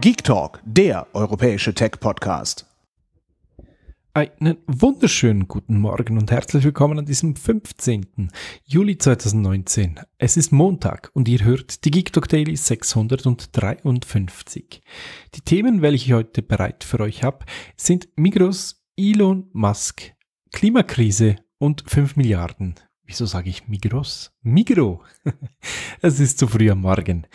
Geek Talk, der europäische Tech-Podcast. Einen wunderschönen guten Morgen und herzlich willkommen an diesem 15. Juli 2019. Es ist Montag und ihr hört die Geek Talk Daily 653. Die Themen, welche ich heute bereit für euch habe, sind Migros, Elon Musk, Klimakrise und 5 Milliarden. Wieso sage ich Migros? Migro. es ist zu früh am Morgen.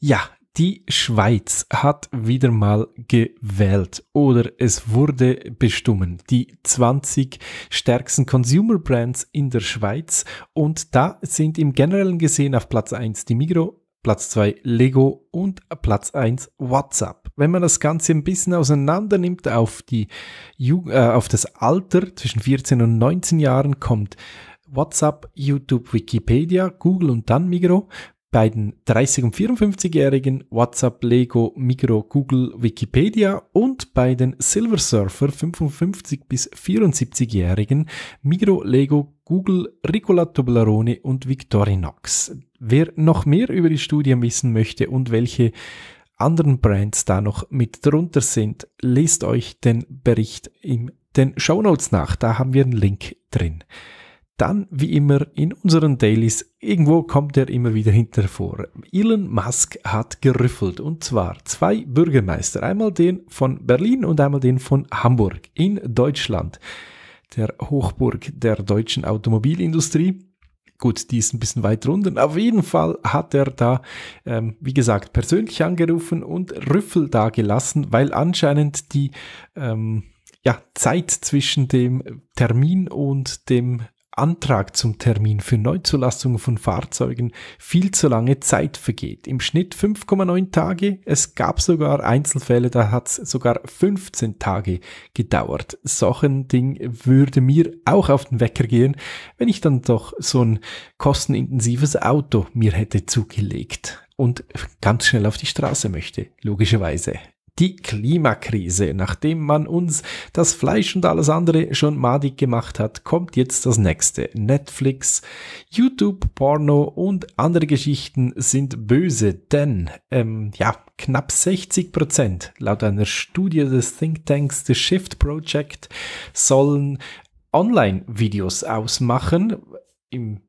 Ja, die Schweiz hat wieder mal gewählt oder es wurde bestimmt die 20 stärksten Consumer Brands in der Schweiz und da sind im generellen gesehen auf Platz 1 die Migro, Platz 2 Lego und Platz 1 WhatsApp. Wenn man das Ganze ein bisschen auseinander nimmt auf, die Jugend, äh, auf das Alter zwischen 14 und 19 Jahren kommt WhatsApp, YouTube, Wikipedia, Google und dann Migro beiden 30- und 54-Jährigen WhatsApp, Lego, Micro, Google, Wikipedia und bei den Silver Surfer 55- bis 74-Jährigen Micro, Lego, Google, Ricola Toblerone und Victorinox. Wer noch mehr über die Studien wissen möchte und welche anderen Brands da noch mit drunter sind, lest euch den Bericht in den Show Notes nach. Da haben wir einen Link drin dann wie immer in unseren Dailies, irgendwo kommt er immer wieder hinter vor. Elon Musk hat gerüffelt und zwar zwei Bürgermeister, einmal den von Berlin und einmal den von Hamburg in Deutschland, der Hochburg der deutschen Automobilindustrie. Gut, die ist ein bisschen weit runter. Auf jeden Fall hat er da, ähm, wie gesagt, persönlich angerufen und Rüffel da gelassen, weil anscheinend die ähm, ja, Zeit zwischen dem Termin und dem Antrag zum Termin für Neuzulassungen von Fahrzeugen viel zu lange Zeit vergeht. Im Schnitt 5,9 Tage. Es gab sogar Einzelfälle, da hat es sogar 15 Tage gedauert. So ein Ding würde mir auch auf den Wecker gehen, wenn ich dann doch so ein kostenintensives Auto mir hätte zugelegt und ganz schnell auf die Straße möchte, logischerweise die Klimakrise. Nachdem man uns das Fleisch und alles andere schon madig gemacht hat, kommt jetzt das nächste. Netflix, YouTube, Porno und andere Geschichten sind böse, denn ähm, ja, knapp 60 Prozent laut einer Studie des Thinktanks The Shift Project sollen Online-Videos ausmachen. Im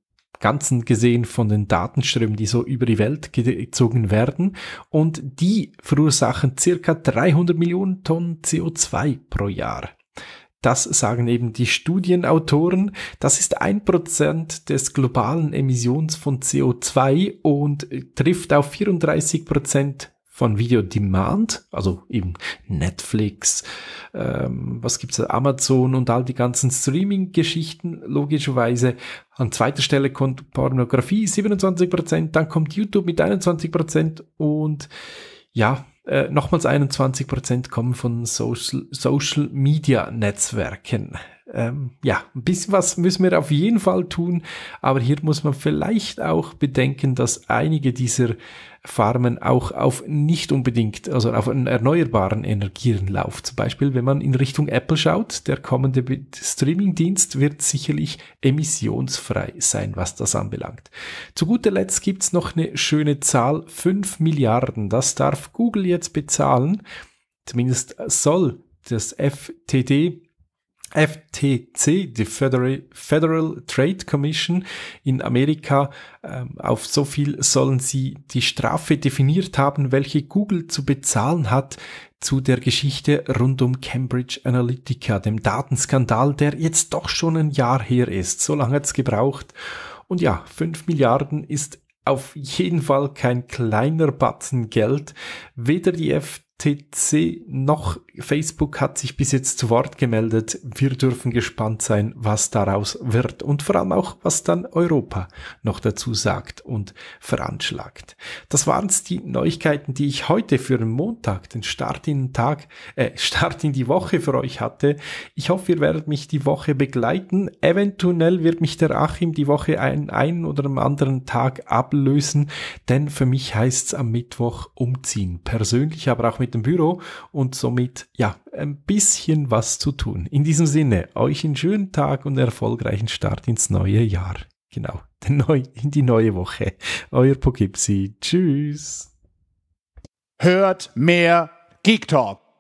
Ganzen gesehen von den Datenströmen, die so über die Welt gezogen werden. Und die verursachen circa 300 Millionen Tonnen CO2 pro Jahr. Das sagen eben die Studienautoren. Das ist ein Prozent des globalen Emissions von CO2 und trifft auf 34 Prozent von Video Demand, also eben Netflix, ähm, was gibt's da, Amazon und all die ganzen Streaming-Geschichten, logischerweise. An zweiter Stelle kommt Pornografie 27%, dann kommt YouTube mit 21% und ja, äh, nochmals 21% kommen von Social, Social Media Netzwerken ähm, ja, ein bisschen was müssen wir auf jeden Fall tun, aber hier muss man vielleicht auch bedenken, dass einige dieser Farmen auch auf nicht unbedingt, also auf einen erneuerbaren Energien laufen. Zum Beispiel, wenn man in Richtung Apple schaut, der kommende Streamingdienst wird sicherlich emissionsfrei sein, was das anbelangt. Zu guter Letzt gibt's noch eine schöne Zahl, 5 Milliarden. Das darf Google jetzt bezahlen. Zumindest soll das FTD FTC, die Federal Trade Commission in Amerika, ähm, auf so viel sollen sie die Strafe definiert haben, welche Google zu bezahlen hat zu der Geschichte rund um Cambridge Analytica, dem Datenskandal, der jetzt doch schon ein Jahr her ist. So lange hat's gebraucht. Und ja, 5 Milliarden ist auf jeden Fall kein kleiner Batzen Geld. Weder die FTC FTC noch Facebook hat sich bis jetzt zu Wort gemeldet. Wir dürfen gespannt sein, was daraus wird und vor allem auch, was dann Europa noch dazu sagt und veranschlagt. Das waren's die Neuigkeiten, die ich heute für den Montag, den Start in den Tag, äh, Start in die Woche für euch hatte. Ich hoffe, ihr werdet mich die Woche begleiten. Eventuell wird mich der Achim die Woche einen, einen oder anderen Tag ablösen, denn für mich heißt es am Mittwoch umziehen. Persönlich, aber auch mit mit dem Büro und somit ja ein bisschen was zu tun. In diesem Sinne, euch einen schönen Tag und erfolgreichen Start ins neue Jahr. Genau, in die neue Woche. Euer Pogipsi. Tschüss. Hört mehr Geek Talk.